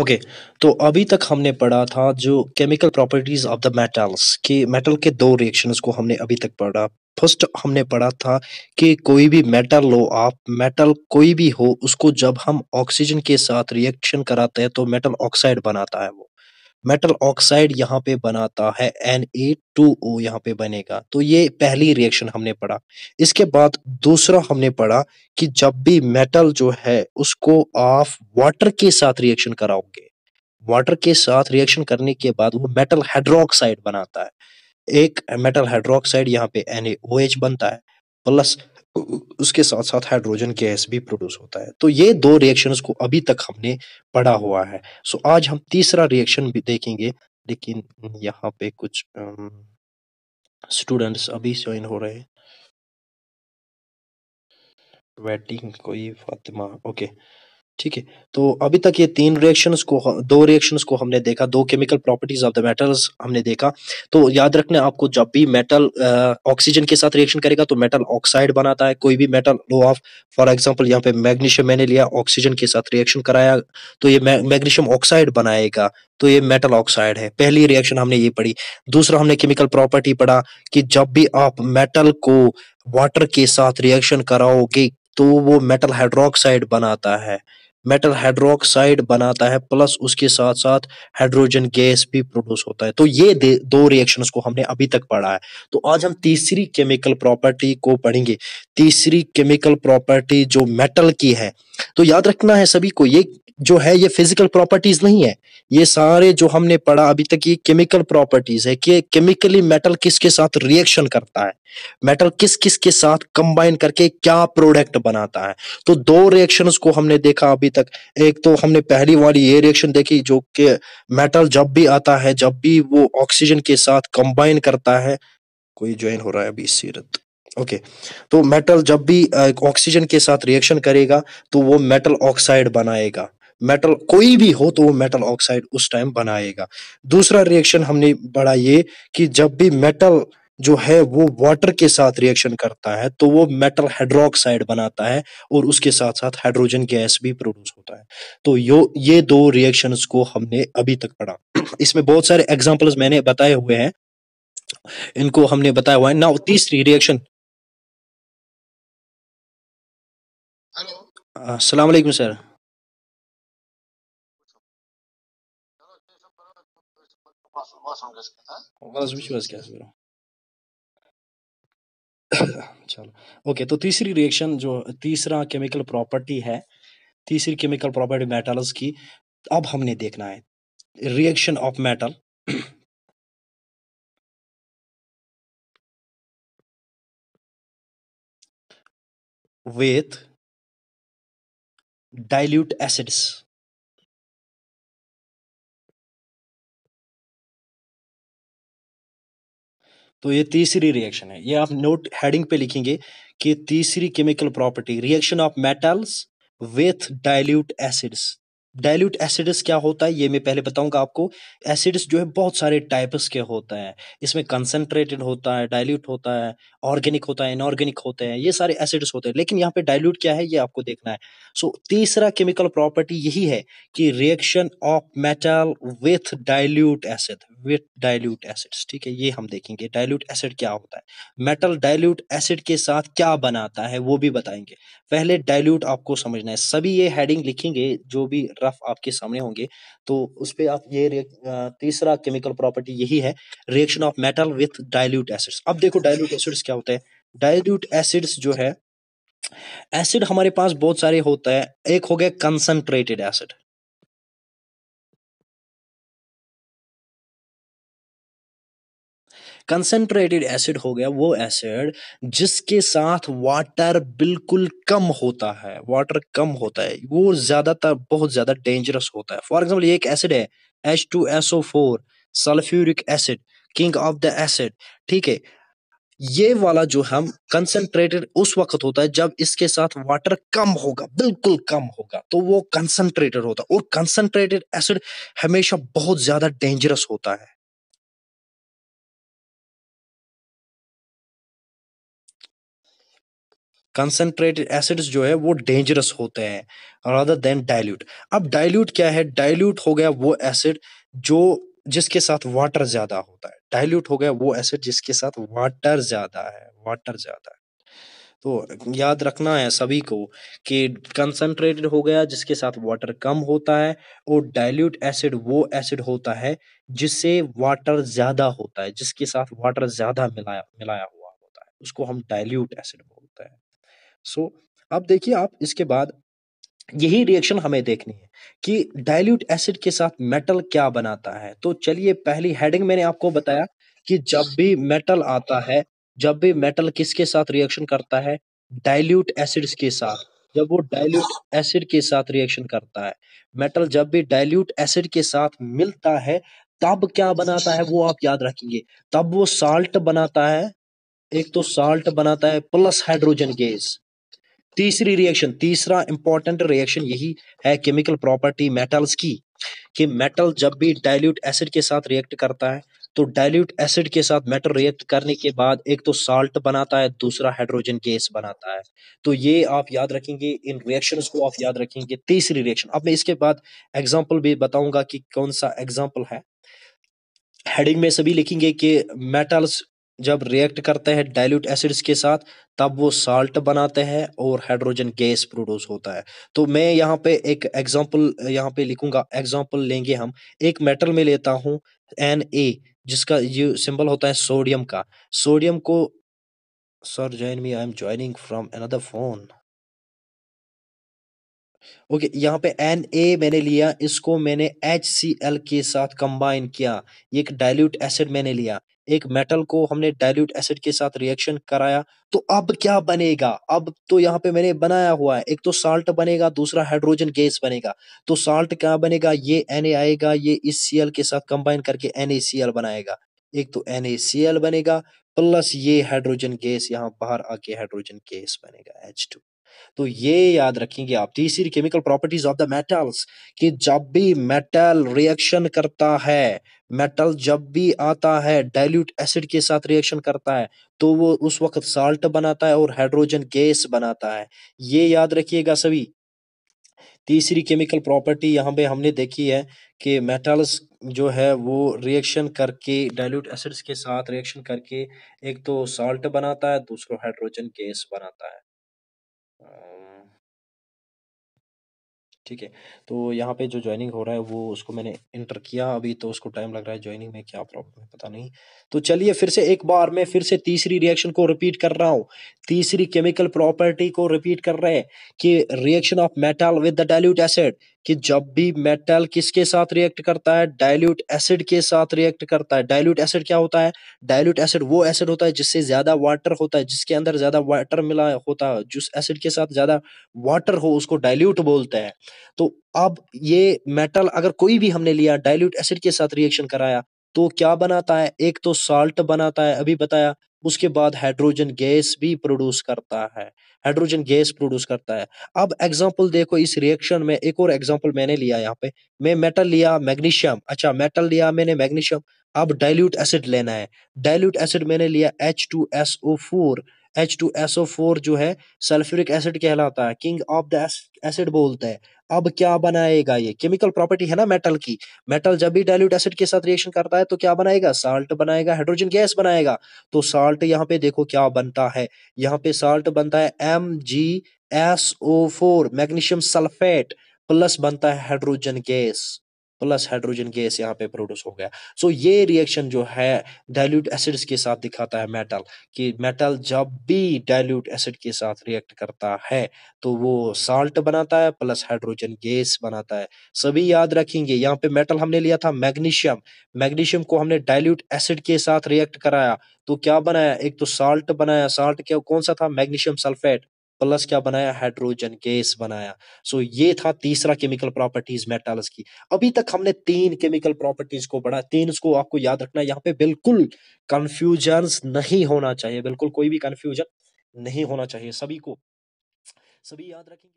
Okay तो अभी तक हमने पढ़ा था जो chemical properties of the metals कि मेटल के दो रिएक्शन को हमने अभी तक पढ़ा फर्स्ट हमने पढ़ा था कि कोई भी मेटल लो आप मेटल कोई भी हो उसको जब हम ऑक्सीजन के साथ रिएक्शन कराते हैं तो मेटल ऑक्साइड बनाता है वो मेटल ऑक्साइड यहाँ पे बनाता है एन ए टू ओ यहाँ पे बनेगा तो ये पहली रिएक्शन हमने पढ़ा इसके बाद दूसरा हमने पढ़ा कि जब भी मेटल जो है उसको आप वाटर के साथ रिएक्शन कराओगे वाटर के साथ रिएक्शन करने के बाद वो मेटल हाइड्रोक्साइड बनाता है एक मेटल हाइड्रोक्साइड यहाँ पे एन ए ओ एच बनता है प्लस उसके साथ साथ हाइड्रोजन गैस भी प्रोड्यूस होता है तो ये दो रिएक्शन को अभी तक हमने पढ़ा हुआ है सो आज हम तीसरा रिएक्शन भी देखेंगे लेकिन यहाँ पे कुछ स्टूडेंट्स अभी ज्वाइन हो रहे हैं वेटिंग कोई फातिमा ओके okay. ठीक है तो अभी तक ये तीन रिएक्शंस को दो रिएक्शंस को हमने देखा दो chemical properties of the metals हमने देखा तो याद रखना आपको जब भी मेटल ऑक्सीजन के साथ रिएक्शन करेगा तो मेटल ऑक्साइड बनाता है कोई भी मेटल लो ऑफ फॉर एग्जांपल यहाँ पे मैग्नीशियम मैंने लिया ऑक्सीजन के साथ रिएक्शन कराया तो ये मैग्नीशियम ऑक्साइड बनाएगा तो ये मेटल ऑक्साइड है पहली रिएक्शन हमने ये पढ़ी दूसरा हमने केमिकल प्रॉपर्टी पढ़ा कि जब भी आप मेटल को वाटर के साथ रिएक्शन कराओगे तो वो मेटल हाइड्रोक्साइड बनाता है मेटल हाइड्रोक्साइड बनाता है प्लस उसके साथ साथ हाइड्रोजन गैस भी प्रोड्यूस होता है तो ये दो रिएक्शंस को हमने अभी तक पढ़ा है तो आज हम तीसरी केमिकल प्रॉपर्टी को पढ़ेंगे तीसरी केमिकल प्रॉपर्टी जो मेटल की है तो याद रखना है सभी को ये जो है ये फिजिकल प्रॉपर्टीज नहीं है ये सारे जो हमने पढ़ा अभी तक ये केमिकल प्रॉपर्टीज है कि केमिकली मेटल किसके साथ रिएक्शन करता है मेटल किस किस के साथ कंबाइन करके क्या प्रोडक्ट बनाता है तो दो रिएक्शंस को हमने देखा अभी तक एक तो हमने पहली वाली ये रिएक्शन देखी जो कि मेटल जब भी आता है जब भी वो ऑक्सीजन के साथ कंबाइन करता है कोई ज्वाइन हो रहा है अभी सीरत ओके okay. तो मेटल जब भी ऑक्सीजन के साथ रिएक्शन करेगा तो वो मेटल ऑक्साइड बनाएगा मेटल कोई भी हो तो वो मेटल ऑक्साइड उस टाइम बनाएगा दूसरा रिएक्शन हमने पढ़ा ये कि जब भी मेटल जो है वो वाटर के साथ रिएक्शन करता है तो वो मेटल हाइड्रोक्साइड बनाता है और उसके साथ साथ हाइड्रोजन गैस भी प्रोड्यूस होता है तो यो ये दो रिएक्शंस को हमने अभी तक पढ़ा इसमें बहुत सारे एग्जांपल्स मैंने बताए हुए हैं इनको हमने बताया हुआ है ना तीसरी रिएक्शन हेलो अस्सलाम वालेकुम सर क्या चलो ओके तो तीसरी रिएक्शन जो तीसरा केमिकल प्रॉपर्टी है तीसरी केमिकल प्रॉपर्टी मेटल्स की अब हमने देखना है reaction of metal with dilute acids तो ये तीसरी रिएक्शन है ये आप नोट हेडिंग पे लिखेंगे कि तीसरी chemical property reaction of metals with dilute acids dilute acids क्या होता है ये मैं पहले बताऊंगा आपको एसिडस जो है बहुत सारे टाइप्स के होते हैं इसमें कंसनट्रेटेड होता है डाइल्यूट होता है ऑर्गेनिक होता है इनऑर्गेनिक होते हैं ये सारे एसिडस होते हैं लेकिन यहाँ पे डाइल्यूट क्या है ये आपको देखना है सो so, तीसरा केमिकल प्रॉपर्टी यही है कि reaction of metal with dilute acid with dilute acids ठीक है ये हम देखेंगे डाइल्यूट एसिड क्या होता है मेटल डाइल्यूट एसिड के साथ क्या बनाता है वो भी बताएंगे पहले डाइल्यूट आपको समझना है सभी ये हेडिंग लिखेंगे जो भी ग्राफ आपके सामने होंगे तो उस पर आप ये तीसरा केमिकल प्रॉपर्टी यही है reaction of metal with dilute acids अब देखो डायल्यूट एसिड्स क्या होता है डायल्यूट एसिड्स जो है एसिड हमारे पास बहुत सारे होता है एक हो गया कंसनट्रेटेड एसिड कंसनट्रेटेड एसिड हो गया वो एसिड जिसके साथ वाटर बिल्कुल कम होता है वाटर कम होता है वो ज्यादातर बहुत ज्यादा डेंजरस होता है फॉर एग्जाम्पल ये एक एसिड है H two S O four sulphuric acid king of the acid ठीक है ये वाला जो हम कंसंट्रेटेड उस वक्त होता है जब इसके साथ वाटर कम होगा बिल्कुल कम होगा तो वो कंसंट्रेटेड होता है और कंसंट्रेटेड एसिड हमेशा बहुत ज्यादा डेंजरस होता है कंसनट्रेटेड एसिड्स जो है वो डेंजरस होते हैं रादर देन डाइल्यूट अब डाइल्यूट क्या है डाइल्यूट हो गया वो एसिड जो जिसके साथ वाटर ज्यादा होता है डाइल्यूट हो गया वो एसिड जिसके साथ वाटर ज्यादा है वाटर ज्यादा है तो याद रखना है सभी को कि कंसनट्रेटेड हो गया जिसके साथ वाटर कम होता है और डाइल्यूट एसिड वो एसिड होता है जिससे वाटर ज्यादा होता है जिसके साथ वाटर ज्यादा मिलाया मिलाया हुआ होता है उसको हम डाइल्यूट एसिड बोलते हैं सो अब देखिए आप इसके बाद यही रिएक्शन हमें देखनी है कि डाइल्यूट एसिड के साथ मेटल क्या बनाता है तो चलिए पहली हेडिंग मैंने आपको बताया कि जब भी मेटल आता है जब भी मेटल किसके साथ रिएक्शन करता है डाइल्यूट एसिड्स के साथ जब वो डाइल्यूट एसिड के साथ रिएक्शन करता है मेटल जब भी डाइल्यूट एसिड के साथ मिलता है तब क्या बनाता है वो आप याद रखेंगे तब वो साल्ट बनाता है एक तो साल्ट बनाता है प्लस हाइड्रोजन गैस तीसरी रिएक्शन तीसरा इंपॉर्टेंट रिएक्शन यही है केमिकल प्रॉपर्टी मेटल्स की कि मेटल जब भी डाइल्यूट एसिड के साथ रिएक्ट करता है तो डाइल्यूट एसिड के साथ मेटल रिएक्ट करने के बाद एक तो साल्ट बनाता है दूसरा हाइड्रोजन गैस बनाता है तो ये आप याद रखेंगे इन रिएक्शन को आप याद रखेंगे तीसरी रिएक्शन अब मैं इसके बाद एग्जाम्पल भी बताऊंगा कि कौन सा एग्जाम्पल है हेडिंग में सभी लिखेंगे कि मेटल्स जब रिएक्ट करते हैं डाइल्यूट एसिड्स के साथ तब वो साल्ट बनाते हैं और हाइड्रोजन गैस प्रोड्यूस होता है तो मैं यहाँ पे एक एग्जांपल यहाँ पे लिखूंगा एग्जांपल लेंगे हम एक मेटल में लेता हूँ एन ए जिसका ये सिंबल होता है सोडियम का सोडियम को sir join me I am joining from another phone okay okay, यहाँ पे एन ए मैंने लिया इसको मैंने एच सी एल के साथ कंबाइन किया एक डाइल्यूट एसिड मैंने लिया एक मेटल को हमने डाइल्यूट एसिड के साथ रिएक्शन कराया तो अब क्या बनेगा अब तो यहाँ पे मैंने बनाया हुआ है एक तो साल्ट बनेगा दूसरा हाइड्रोजन गैस बनेगा तो साल्ट क्या बनेगा ये एन ए आएगा ये इस सी एल के साथ कंबाइन करके एन ए सी एल बनाएगा एक तो एन ए सी एल बनेगा प्लस ये हाइड्रोजन गैस यहाँ बाहर आके हाइड्रोजन गैस बनेगा एच टू तो ये याद रखेंगे आप तीसरी chemical properties of the metals कि जब भी मेटल रिएक्शन करता है मेटल जब भी आता है डाइल्यूट एसिड के साथ रिएक्शन करता है तो वो उस वक्त साल्ट बनाता है और हाइड्रोजन गैस बनाता है ये याद रखिएगा सभी तीसरी केमिकल प्रॉपर्टी यहाँ पे हमने देखी है कि मेटल्स जो है वो रिएक्शन करके डाइल्यूट एसिड्स के साथ रिएक्शन करके एक तो साल्ट बनाता है दूसरा हाइड्रोजन गैस बनाता है ठीक है, तो यहाँ पे जो ज्वाइनिंग हो रहा है वो उसको मैंने इंटर किया अभी तो उसको टाइम लग रहा है ज्वाइनिंग में क्या प्रॉब्लम है पता नहीं। तो चलिए फिर से एक बार मैं फिर से तीसरी रिएक्शन को रिपीट कर रहा हूँ। तीसरी केमिकल प्रॉपर्टी को रिपीट कर रहे हैं कि reaction of metal with the dilute acid कि जब भी मेटल किसके साथ रिएक्ट करता है डाइल्यूट एसिड के साथ रिएक्ट करता है डाइल्यूट एसिड क्या होता है डाइल्यूट एसिड वो एसिड होता है जिससे ज्यादा वाटर होता है जिसके अंदर ज्यादा वाटर मिला होता है जिस एसिड के साथ ज्यादा वाटर हो उसको डाइल्यूट बोलते हैं तो अब ये मेटल अगर कोई भी हमने लिया डाइल्यूट एसिड के साथ रिएक्शन कराया तो क्या बनाता है एक तो साल्ट बनाता है अभी बताया उसके बाद हाइड्रोजन गैस भी प्रोड्यूस करता है हाइड्रोजन गैस प्रोड्यूस करता है अब एग्जांपल देखो इस रिएक्शन में एक और एग्जांपल मैंने लिया यहाँ पे मैं मेटल लिया मैग्नीशियम अच्छा मेटल लिया मैंने मैग्नीशियम अब डाइल्यूट एसिड लेना है डाइल्यूट एसिड मैंने लिया H two S O four H two S O four जो है सल्फ्यूरिक एसिड कहलाता है किंग ऑफ द एसिड बोलते हैं अब क्या बनाएगा ये केमिकल प्रॉपर्टी है ना मेटल की मेटल जब भी डाइल्यूट एसिड के साथ रिएक्शन करता है तो क्या बनाएगा साल्ट बनाएगा हाइड्रोजन गैस बनाएगा तो साल्ट यहाँ पे देखो क्या बनता है यहाँ पे साल्ट बनता है M G S O four magnesium sulphate plus बनता है hydrogen gas plus hydrogen gas यहाँ पे प्रोड्यूस हो गया सो so, ये रिएक्शन जो है डाइल्यूट एसिड्स के साथ दिखाता है मेटल कि मेटल जब भी डाइल्यूट एसिड के साथ रिएक्ट करता है तो वो साल्ट बनाता है प्लस हाइड्रोजन गैस बनाता है सभी याद रखेंगे यहाँ पे मेटल हमने लिया था मैग्नीशियम मैग्नीशियम को हमने डाइल्यूट एसिड के साथ रिएक्ट कराया तो क्या बनाया एक तो साल्ट बनाया साल्ट क्या कौन सा था मैग्नीशियम सल्फेट प्लस क्या बनाया हाइड्रोजन गैस बनाया सो so, ये था तीसरा केमिकल प्रॉपर्टीज मेटल्स की अभी तक हमने तीन केमिकल प्रॉपर्टीज को पढ़ा तीन को आपको याद रखना है यहाँ पे बिल्कुल कंफ्यूजन नहीं होना चाहिए बिल्कुल कोई भी कंफ्यूजन नहीं होना चाहिए सभी को सभी याद रखेंगे